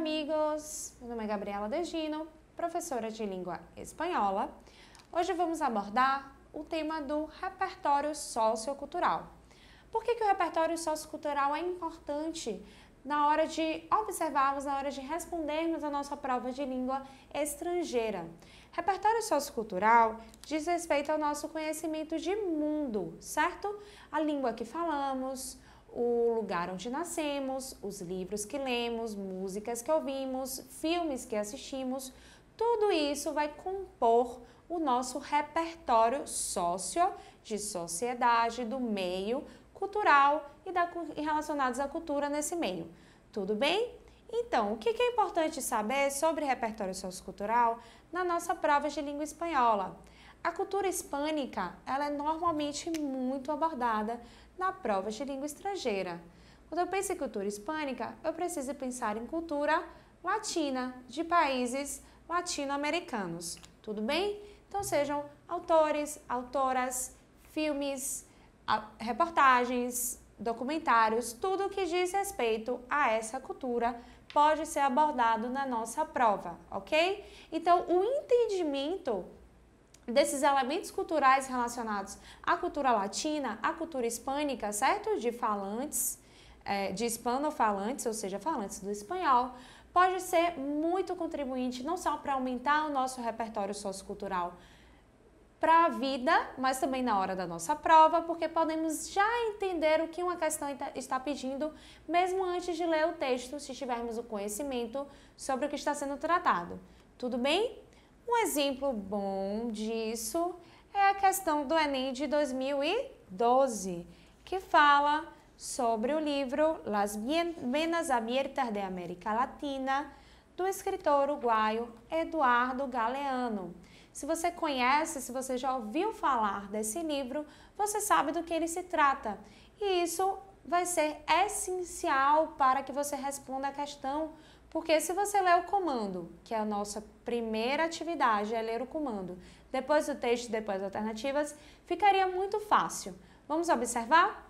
amigos! Meu nome é Gabriela Degino, professora de língua espanhola. Hoje vamos abordar o tema do repertório sociocultural. Por que, que o repertório sociocultural é importante na hora de observarmos, na hora de respondermos a nossa prova de língua estrangeira. Repertório sociocultural diz respeito ao nosso conhecimento de mundo, certo? A língua que falamos, o lugar onde nascemos, os livros que lemos, músicas que ouvimos, filmes que assistimos, tudo isso vai compor o nosso repertório sócio, de sociedade, do meio cultural e, da, e relacionados à cultura nesse meio. Tudo bem? Então, o que é importante saber sobre repertório sociocultural na nossa prova de língua espanhola? A cultura hispânica ela é normalmente muito abordada na prova de língua estrangeira. Quando eu penso em cultura hispânica, eu preciso pensar em cultura latina, de países latino-americanos. Tudo bem? Então sejam autores, autoras, filmes, reportagens, documentários, tudo que diz respeito a essa cultura pode ser abordado na nossa prova, ok? Então o entendimento desses elementos culturais relacionados à cultura latina, à cultura hispânica, certo? De falantes, é, de hispanofalantes, ou seja, falantes do espanhol, pode ser muito contribuinte não só para aumentar o nosso repertório sociocultural para a vida, mas também na hora da nossa prova, porque podemos já entender o que uma questão está pedindo, mesmo antes de ler o texto, se tivermos o conhecimento sobre o que está sendo tratado. Tudo bem? Um exemplo bom disso é a questão do Enem de 2012, que fala sobre o livro Las Venas Abiertas de América Latina, do escritor uruguaio Eduardo Galeano. Se você conhece, se você já ouviu falar desse livro, você sabe do que ele se trata. E isso vai ser essencial para que você responda a questão, porque se você lê o comando, que é a nossa primeira atividade, é ler o comando, depois o texto, depois as alternativas, ficaria muito fácil. Vamos observar?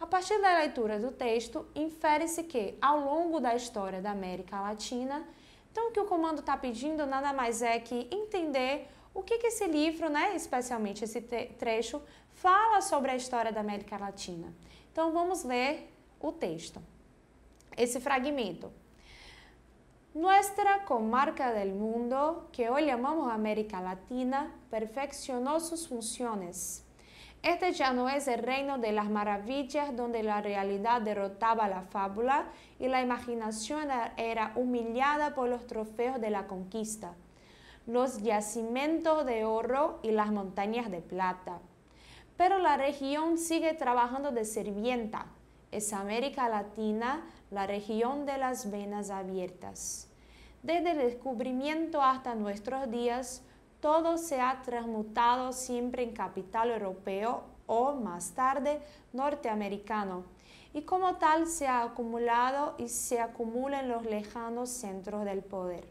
A partir da leitura do texto, infere-se que, ao longo da história da América Latina, então o que o comando está pedindo nada mais é que entender o que, que esse livro, né, especialmente esse trecho, fala sobre a história da América Latina. Então vamos ler o texto. Esse fragmento. Nuestra comarca del mundo, que hoy llamamos América Latina, perfeccionó sus funciones. Este ya no es el reino de las maravillas donde la realidad derrotaba la fábula y la imaginación era humillada por los trofeos de la conquista, los yacimientos de oro y las montañas de plata. Pero la región sigue trabajando de sirvienta, es América Latina, la región de las venas abiertas. Desde el descubrimiento hasta nuestros días, todo se ha transmutado siempre en capital europeo o más tarde norteamericano, y como tal se ha acumulado y se acumula en los lejanos centros del poder.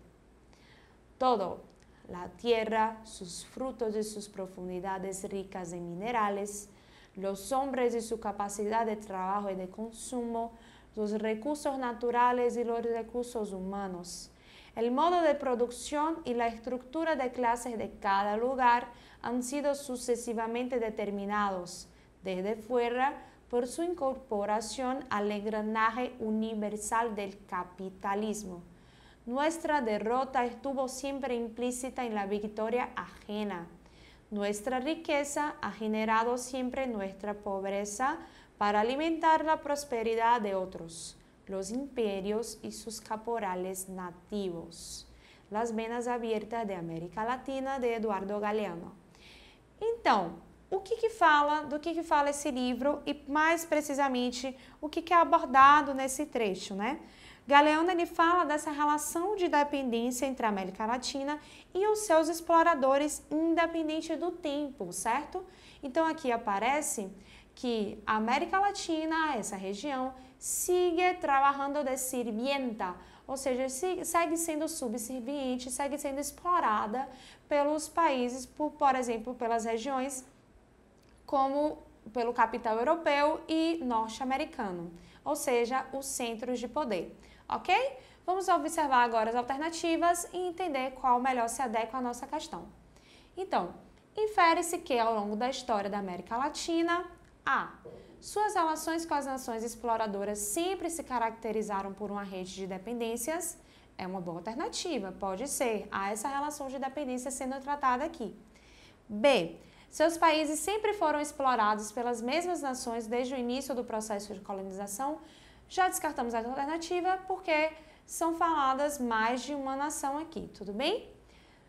Todo, la tierra, sus frutos y sus profundidades ricas en minerales, los hombres y su capacidad de trabajo y de consumo, los recursos naturales y los recursos humanos, el modo de producción y la estructura de clases de cada lugar han sido sucesivamente determinados desde fuera por su incorporación al engranaje universal del capitalismo. Nuestra derrota estuvo siempre implícita en la victoria ajena. Nuestra riqueza ha generado siempre nuestra pobreza para alimentar la prosperidad de otros, los imperios y sus caporales nativos. Las Venas Abiertas de América Latina, de Eduardo Galeano. Então, o que, que fala, do que, que fala esse livro e mais precisamente o que, que é abordado nesse trecho, né? Galeano ele fala dessa relação de dependência entre a América Latina e os seus exploradores, independente do tempo, certo? Então aqui aparece que a América Latina, essa região, sigue trabalhando de sirvienta, ou seja, segue sendo subserviente, segue sendo explorada pelos países, por, por exemplo, pelas regiões como pelo capital europeu e norte-americano, ou seja, os centros de poder, ok? Vamos observar agora as alternativas e entender qual melhor se adequa à nossa questão. Então, infere-se que ao longo da história da América Latina, a. Suas relações com as nações exploradoras sempre se caracterizaram por uma rede de dependências. É uma boa alternativa, pode ser. Há essa relação de dependência sendo tratada aqui. B. Seus países sempre foram explorados pelas mesmas nações desde o início do processo de colonização. Já descartamos a alternativa porque são faladas mais de uma nação aqui, tudo bem?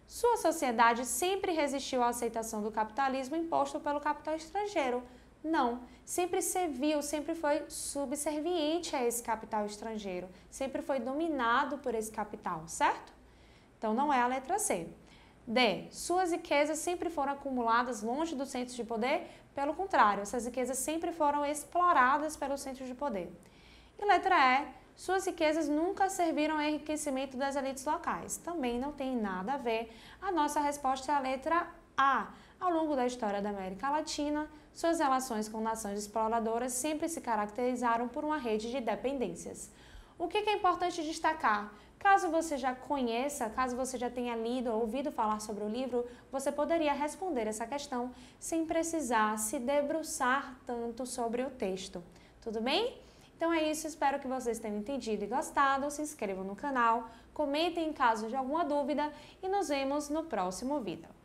Sua sociedade sempre resistiu à aceitação do capitalismo imposto pelo capital estrangeiro. Não, sempre serviu, sempre foi subserviente a esse capital estrangeiro, sempre foi dominado por esse capital, certo? Então não é a letra C. D. Suas riquezas sempre foram acumuladas longe dos centros de poder? Pelo contrário, essas riquezas sempre foram exploradas pelos centros de poder. E letra E. Suas riquezas nunca serviram ao enriquecimento das elites locais. Também não tem nada a ver. A nossa resposta é a letra A. Ao longo da história da América Latina, suas relações com nações exploradoras sempre se caracterizaram por uma rede de dependências. O que é importante destacar? Caso você já conheça, caso você já tenha lido ou ouvido falar sobre o livro, você poderia responder essa questão sem precisar se debruçar tanto sobre o texto. Tudo bem? Então é isso, espero que vocês tenham entendido e gostado. Se inscrevam no canal, comentem em caso de alguma dúvida e nos vemos no próximo vídeo.